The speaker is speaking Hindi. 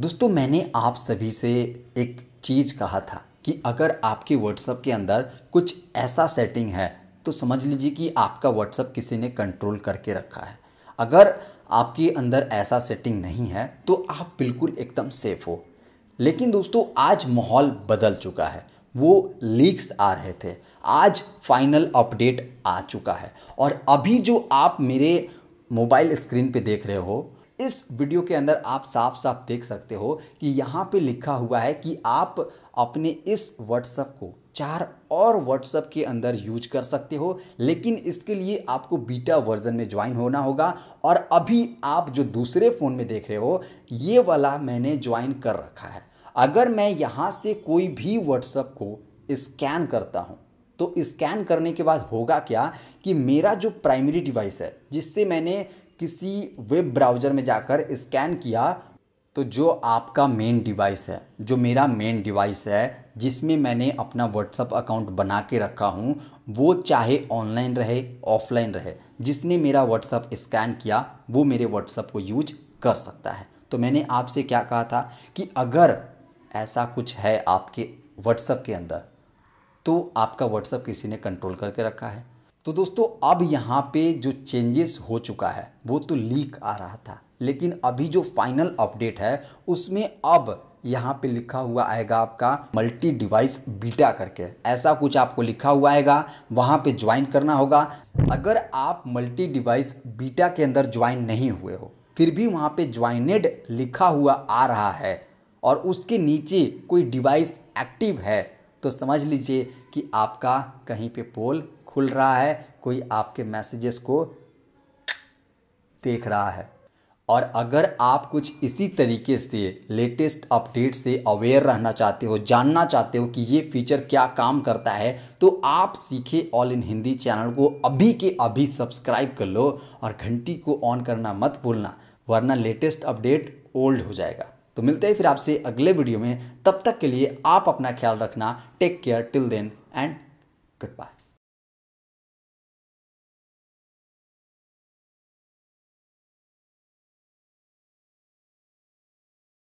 दोस्तों मैंने आप सभी से एक चीज़ कहा था कि अगर आपके व्हाट्सएप के अंदर कुछ ऐसा सेटिंग है तो समझ लीजिए कि आपका व्हाट्सएप किसी ने कंट्रोल करके रखा है अगर आपके अंदर ऐसा सेटिंग नहीं है तो आप बिल्कुल एकदम सेफ़ हो लेकिन दोस्तों आज माहौल बदल चुका है वो लीक्स आ रहे थे आज फाइनल अपडेट आ चुका है और अभी जो आप मेरे मोबाइल स्क्रीन पे देख रहे हो इस वीडियो के अंदर आप साफ साफ देख सकते हो कि यहाँ पे लिखा हुआ है कि आप अपने इस व्हाट्सअप को चार और व्हाट्सअप के अंदर यूज कर सकते हो लेकिन इसके लिए आपको बीटा वर्जन में ज्वाइन होना होगा और अभी आप जो दूसरे फ़ोन में देख रहे हो ये वाला मैंने ज्वाइन कर रखा है अगर मैं यहाँ से कोई भी व्हाट्सअप को स्कैन करता हूँ तो स्कैन करने के बाद होगा क्या कि मेरा जो प्राइमरी डिवाइस है जिससे मैंने किसी वेब ब्राउज़र में जाकर स्कैन किया तो जो आपका मेन डिवाइस है जो मेरा मेन डिवाइस है जिसमें मैंने अपना व्हाट्सअप अकाउंट बना के रखा हूँ वो चाहे ऑनलाइन रहे ऑफलाइन रहे जिसने मेरा व्हाट्सअप स्कैन किया वो मेरे व्हाट्सअप को यूज कर सकता है तो मैंने आपसे क्या कहा था कि अगर ऐसा कुछ है आपके व्हाट्सअप के अंदर तो आपका व्हाट्सअप किसी ने कंट्रोल करके रखा है तो दोस्तों अब यहाँ पे जो चेंजेस हो चुका है वो तो लीक आ रहा था लेकिन अभी जो फाइनल अपडेट है उसमें अब यहाँ पे लिखा हुआ आएगा आपका मल्टी डिवाइस बीटा करके ऐसा कुछ आपको लिखा हुआ आएगा वहाँ पे ज्वाइन करना होगा अगर आप मल्टी डिवाइस बीटा के अंदर ज्वाइन नहीं हुए हो फिर भी वहाँ पे ज्वाइनेड लिखा हुआ आ रहा है और उसके नीचे कोई डिवाइस एक्टिव है तो समझ लीजिए कि आपका कहीं पे पोल खुल रहा है कोई आपके मैसेजेस को देख रहा है और अगर आप कुछ इसी तरीके से लेटेस्ट अपडेट से अवेयर रहना चाहते हो जानना चाहते हो कि ये फीचर क्या काम करता है तो आप सीखे ऑल इन हिंदी चैनल को अभी के अभी सब्सक्राइब कर लो और घंटी को ऑन करना मत भूलना वरना लेटेस्ट अपडेट ओल्ड हो जाएगा तो मिलते हैं फिर आपसे अगले वीडियो में तब तक के लिए आप अपना ख्याल रखना take care till then and good bye